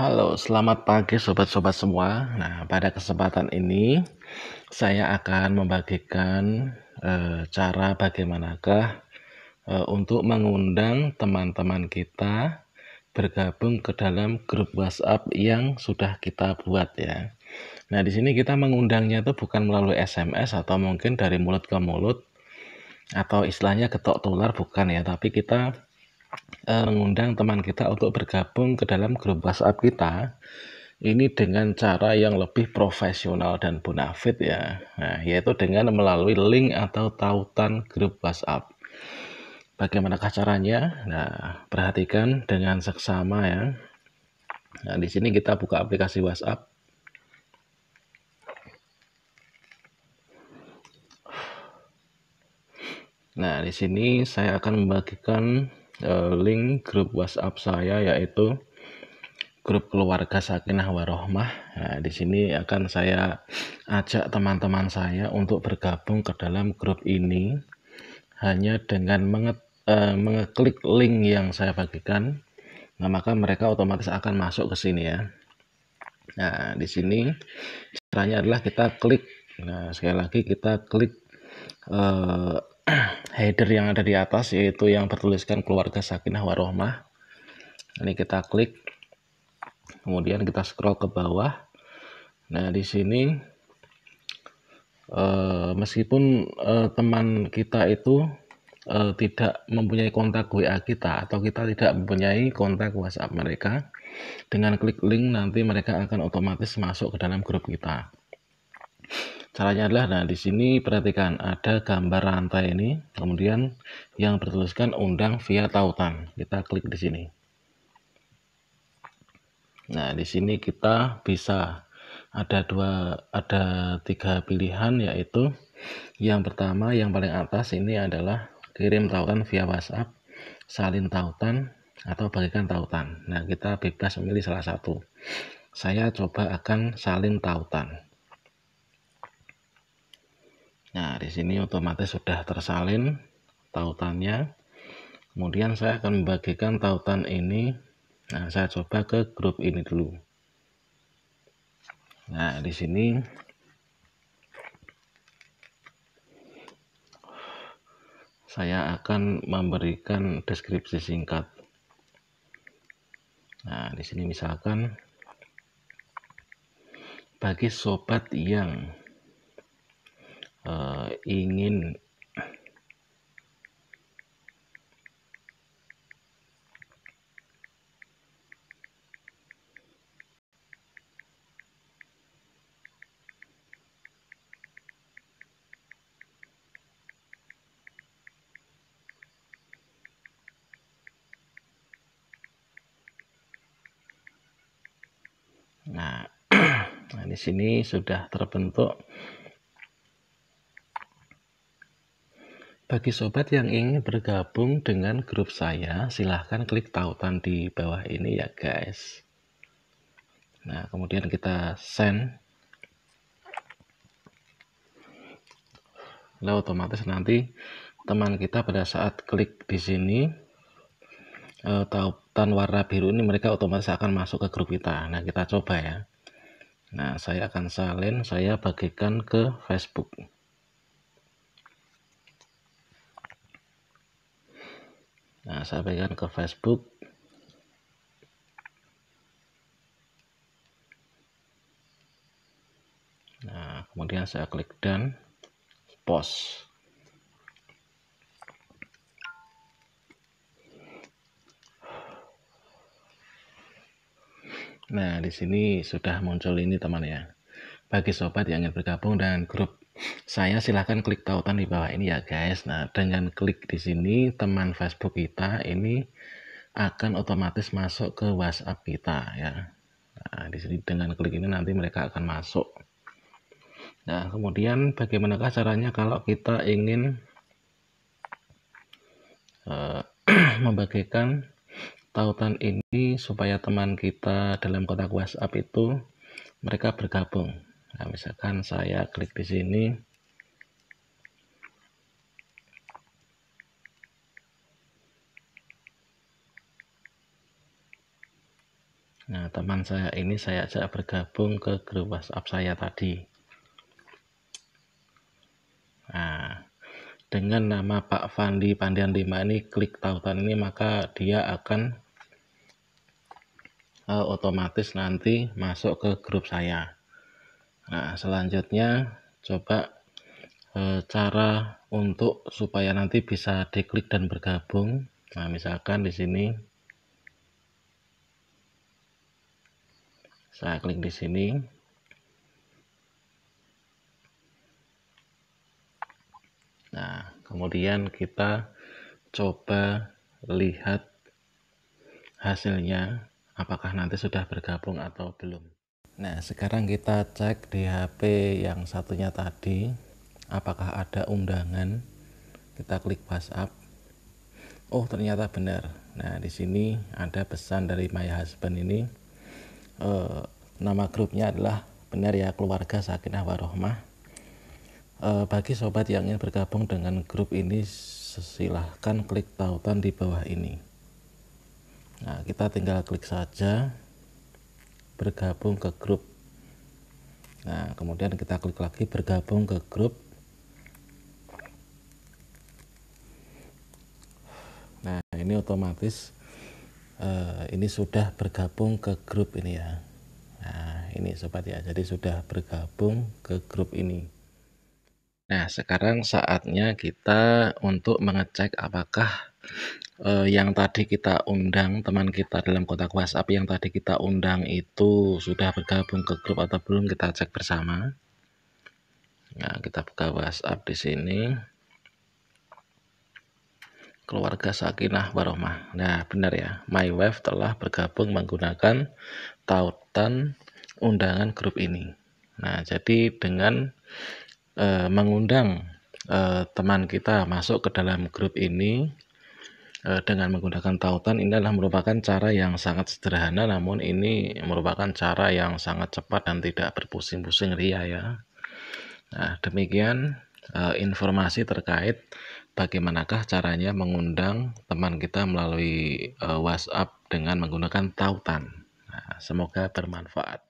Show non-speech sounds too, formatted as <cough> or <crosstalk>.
Halo, selamat pagi sobat-sobat semua. Nah, pada kesempatan ini saya akan membagikan e, cara bagaimanakah e, untuk mengundang teman-teman kita bergabung ke dalam grup WhatsApp yang sudah kita buat ya. Nah, di sini kita mengundangnya itu bukan melalui SMS atau mungkin dari mulut ke mulut atau istilahnya ketok tular bukan ya, tapi kita Eh, mengundang teman kita untuk bergabung ke dalam grup WhatsApp kita ini dengan cara yang lebih profesional dan bonafit ya nah, yaitu dengan melalui link atau tautan grup WhatsApp bagaimanakah caranya nah perhatikan dengan seksama ya nah di sini kita buka aplikasi WhatsApp Nah, di sini saya akan membagikan Eh, link grup WhatsApp saya yaitu grup keluarga Sakinah Warohmah. Nah, di sini akan saya ajak teman-teman saya untuk bergabung ke dalam grup ini hanya dengan uh, mengeklik link yang saya bagikan. Nah, maka mereka otomatis akan masuk ke sini ya. Nah, di sini caranya adalah kita klik. Nah, sekali lagi kita klik uh, <clears throat> header yang ada di atas yaitu yang bertuliskan keluarga sakinah warohmah ini kita klik kemudian kita scroll ke bawah nah di sini eh, meskipun eh, teman kita itu eh, tidak mempunyai kontak WA kita atau kita tidak mempunyai kontak WhatsApp mereka dengan klik link nanti mereka akan otomatis masuk ke dalam grup kita Caranya adalah, nah di sini perhatikan ada gambar rantai ini, kemudian yang bertuliskan undang via tautan. Kita klik di sini. Nah di sini kita bisa ada dua, ada tiga pilihan yaitu yang pertama yang paling atas ini adalah kirim tautan via WhatsApp, salin tautan atau bagikan tautan. Nah kita bebas memilih salah satu. Saya coba akan salin tautan. Nah, di sini otomatis sudah tersalin tautannya. Kemudian saya akan membagikan tautan ini. Nah, saya coba ke grup ini dulu. Nah, di sini saya akan memberikan deskripsi singkat. Nah, di sini misalkan bagi sobat yang uh, ingin nah, <clears throat> nah, di sini sudah terbentuk Bagi sobat yang ingin bergabung dengan grup saya, silahkan klik tautan di bawah ini ya guys. Nah, kemudian kita send. Nah, otomatis nanti teman kita pada saat klik di sini eh, tautan warna biru ini mereka otomatis akan masuk ke grup kita. Nah, kita coba ya. Nah, saya akan salin, saya bagikan ke Facebook. nah sampaikan ke Facebook nah kemudian saya klik dan post Nah, di sini sudah muncul ini teman ya. Bagi sobat yang ingin bergabung dengan grup saya silahkan klik tautan di bawah ini ya guys nah dengan klik di sini teman Facebook kita ini akan otomatis masuk ke WhatsApp kita ya nah, di sini dengan klik ini nanti mereka akan masuk nah kemudian bagaimanakah caranya kalau kita ingin uh, <clears throat> membagikan tautan ini supaya teman kita dalam kotak WhatsApp itu mereka bergabung Nah, misalkan saya klik di sini. Nah, teman saya ini saya ajak bergabung ke grup WhatsApp saya tadi. Nah, dengan nama Pak Fandi Pandian 5 ini klik tautan ini maka dia akan uh, otomatis nanti masuk ke grup saya. Nah, selanjutnya coba e, cara untuk supaya nanti bisa diklik dan bergabung. Nah, misalkan di sini saya klik di sini. Nah, kemudian kita coba lihat hasilnya apakah nanti sudah bergabung atau belum. Nah, sekarang kita cek di HP yang satunya tadi, apakah ada undangan. Kita klik WhatsApp. Oh, ternyata benar. Nah, di sini ada pesan dari My Husband ini. E, nama grupnya adalah benar ya keluarga Sakinah Warohmah. E, eh, bagi sobat yang ingin bergabung dengan grup ini, silahkan klik tautan di bawah ini. Nah, kita tinggal klik saja bergabung ke grup nah kemudian kita klik lagi bergabung ke grup nah ini otomatis eh, ini sudah bergabung ke grup ini ya nah ini sobat ya jadi sudah bergabung ke grup ini Nah, sekarang saatnya kita untuk mengecek apakah Eh, yang tadi kita undang teman kita dalam kotak WhatsApp yang tadi kita undang itu sudah bergabung ke grup atau belum kita cek bersama. Nah, kita buka WhatsApp di sini. Keluarga Sakinah Warohmah. Nah, benar ya. My wife telah bergabung menggunakan tautan undangan grup ini. Nah, jadi dengan eh, mengundang eh, teman kita masuk ke dalam grup ini, Eh, dengan menggunakan tautan ini adalah merupakan cara yang sangat sederhana namun ini merupakan cara yang sangat cepat dan tidak berpusing-pusing ria ya nah demikian eh, informasi terkait bagaimanakah caranya mengundang teman kita melalui eh, WhatsApp dengan menggunakan tautan nah, semoga bermanfaat